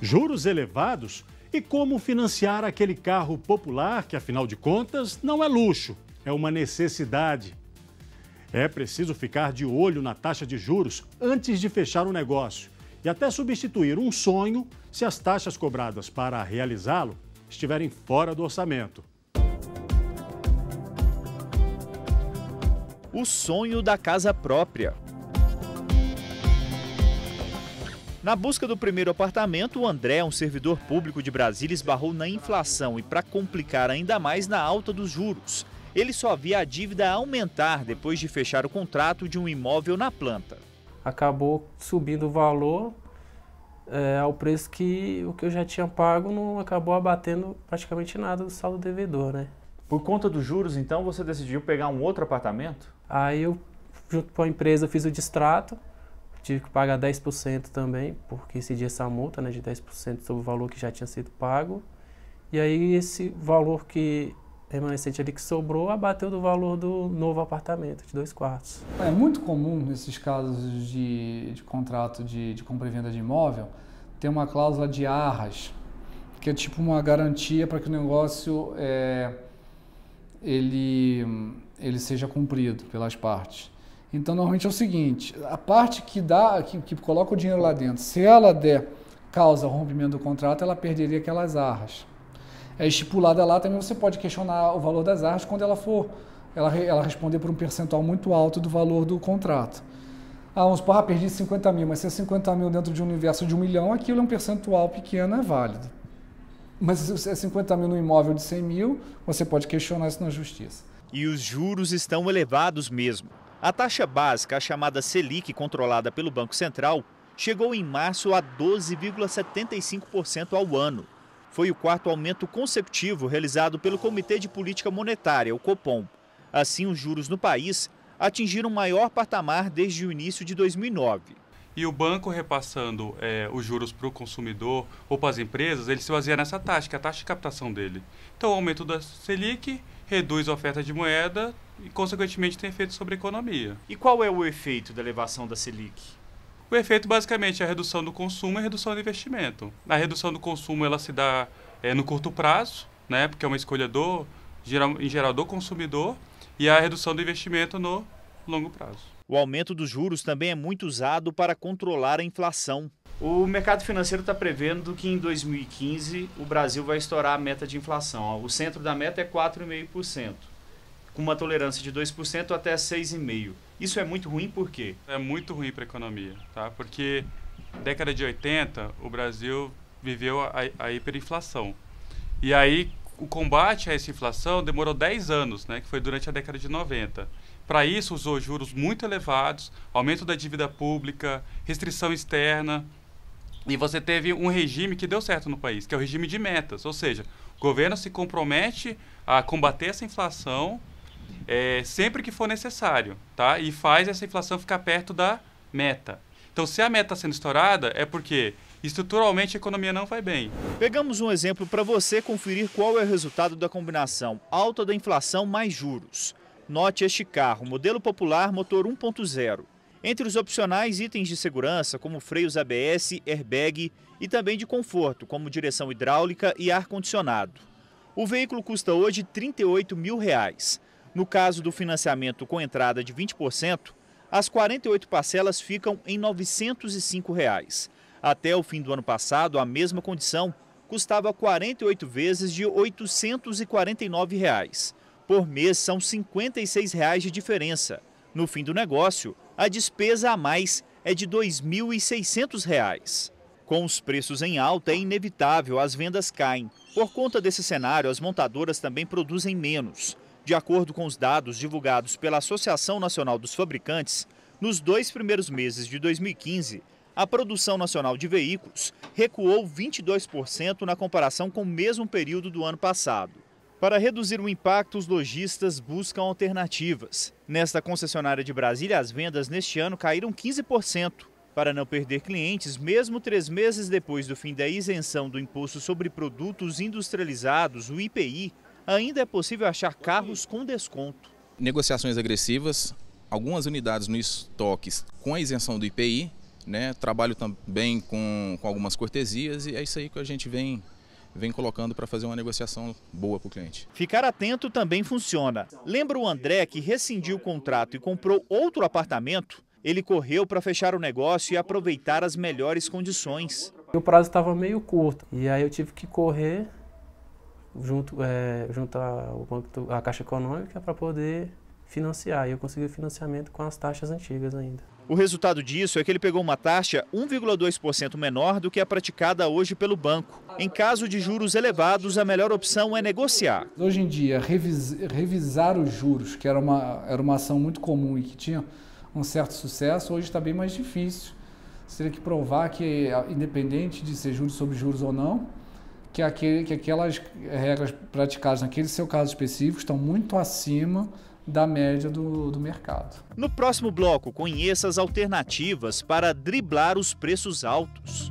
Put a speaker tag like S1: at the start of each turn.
S1: juros elevados e como financiar aquele carro popular que, afinal de contas, não é luxo, é uma necessidade. É preciso ficar de olho na taxa de juros antes de fechar o negócio e até substituir um sonho se as taxas cobradas para realizá-lo estiverem fora do orçamento. O sonho da casa própria. Na busca do primeiro apartamento, o André, um servidor público de Brasília, esbarrou na inflação e, para complicar ainda mais, na alta dos juros. Ele só via a dívida aumentar depois de fechar o contrato de um imóvel na planta.
S2: Acabou subindo o valor é, ao preço que o que eu já tinha pago não acabou abatendo praticamente nada do saldo devedor, né? Por conta dos juros, então, você decidiu pegar um outro apartamento? Aí eu, junto com a empresa, fiz o distrato Tive que pagar 10% também, porque incidia essa multa né, de 10% sobre o valor que já tinha sido pago. E aí esse valor que remanescente ali que sobrou abateu do valor do novo apartamento, de dois quartos.
S3: É muito comum nesses casos de, de contrato de, de compra e venda de imóvel ter uma cláusula de arras, que é tipo uma garantia para que o negócio é, ele, ele seja cumprido pelas partes. Então, normalmente é o seguinte: a parte que dá, que, que coloca o dinheiro lá dentro, se ela der causa ao rompimento do contrato, ela perderia aquelas arras. É estipulada lá também, você pode questionar o valor das arras quando ela for, ela, ela responder por um percentual muito alto do valor do contrato. Ah, vamos supor, ah, perdi 50 mil, mas se é 50 mil dentro de um universo de um milhão, aquilo é um percentual pequeno, é válido. Mas se é 50 mil no imóvel de 100 mil, você pode questionar isso na justiça.
S1: E os juros estão elevados mesmo. A taxa básica, a chamada Selic, controlada pelo Banco Central, chegou em março a 12,75% ao ano. Foi o quarto aumento consecutivo realizado pelo Comitê de Política Monetária, o Copom. Assim, os juros no país atingiram o maior patamar desde o início de 2009.
S4: E o banco repassando é, os juros para o consumidor ou para as empresas, ele se baseia nessa taxa, que é a taxa de captação dele. Então, o aumento da Selic reduz a oferta de moeda e, consequentemente, tem efeito sobre a economia. E qual é o efeito da elevação da Selic? O efeito, basicamente, é a redução do consumo e a redução do investimento. A redução do consumo ela se dá é, no curto prazo, né, porque é uma escolha do, em geral do consumidor, e a redução do investimento no longo prazo.
S1: O aumento dos juros também é muito usado para controlar a inflação. O mercado financeiro está prevendo que em 2015 o Brasil vai estourar a meta de inflação. O centro da meta é 4,5%, com uma tolerância de 2% até 6,5%.
S4: Isso é muito ruim por quê? É muito ruim para a economia, tá? porque década de 80 o Brasil viveu a, a, hiperinflação. E aí o combate a essa inflação demorou 10 anos, né? que foi durante a década de 90. Para isso usou juros muito elevados, aumento da dívida pública, restrição externa, e você teve um regime que deu certo no país, que é o regime de metas. Ou seja, o governo se compromete a combater essa inflação é, sempre que for necessário, tá? E faz essa inflação ficar perto da meta. Então, se a meta está sendo estourada, é porque estruturalmente a economia não vai bem.
S1: Pegamos um exemplo para você conferir qual é o resultado da combinação alta da inflação mais juros. Note este carro, modelo popular, motor 1.0. Entre os opcionais, itens de segurança, como freios ABS, airbag e também de conforto, como direção hidráulica e ar-condicionado. O veículo custa hoje R$ 38 mil. Reais. No caso do financiamento com entrada de 20%, as 48 parcelas ficam em R$ 905. Reais. Até o fim do ano passado, a mesma condição custava 48 vezes de R$ 849. Reais. Por mês, são R$ 56 reais de diferença. No fim do negócio, a despesa a mais é de R$ 2.600. Com os preços em alta, é inevitável, as vendas caem. Por conta desse cenário, as montadoras também produzem menos. De acordo com os dados divulgados pela Associação Nacional dos Fabricantes, nos dois primeiros meses de 2015, a produção nacional de veículos recuou 22% na comparação com o mesmo período do ano passado. Para reduzir o impacto, os lojistas buscam alternativas. Nesta concessionária de Brasília, as vendas neste ano caíram 15%. Para não perder clientes, mesmo três meses depois do fim da isenção do Imposto sobre Produtos Industrializados, o IPI, ainda é possível achar carros com desconto. Negociações agressivas, algumas unidades no estoque com a isenção do IPI, né? trabalho também com, com algumas cortesias e é isso aí que a gente vem vem colocando para fazer uma negociação boa para o cliente. Ficar atento também funciona. Lembra o André que rescindiu o contrato e comprou outro apartamento? Ele correu para fechar o negócio e aproveitar as melhores condições.
S2: O prazo estava meio curto e aí eu tive que correr junto, é, junto ao banco, à Caixa Econômica para poder financiar. E eu consegui o financiamento com as taxas antigas ainda.
S1: O resultado disso é que ele pegou uma taxa 1,2% menor do que a praticada hoje pelo banco. Em caso de juros elevados, a melhor opção é negociar.
S3: Hoje em dia, revisar os juros, que era uma, era uma ação muito comum e que tinha um certo sucesso, hoje está bem mais difícil. Você teria que provar que, independente de ser juros sobre juros ou não, que, aquele, que aquelas regras praticadas naquele seu caso específico estão muito acima da média do, do mercado. No próximo
S1: bloco, conheça as alternativas para driblar os preços altos.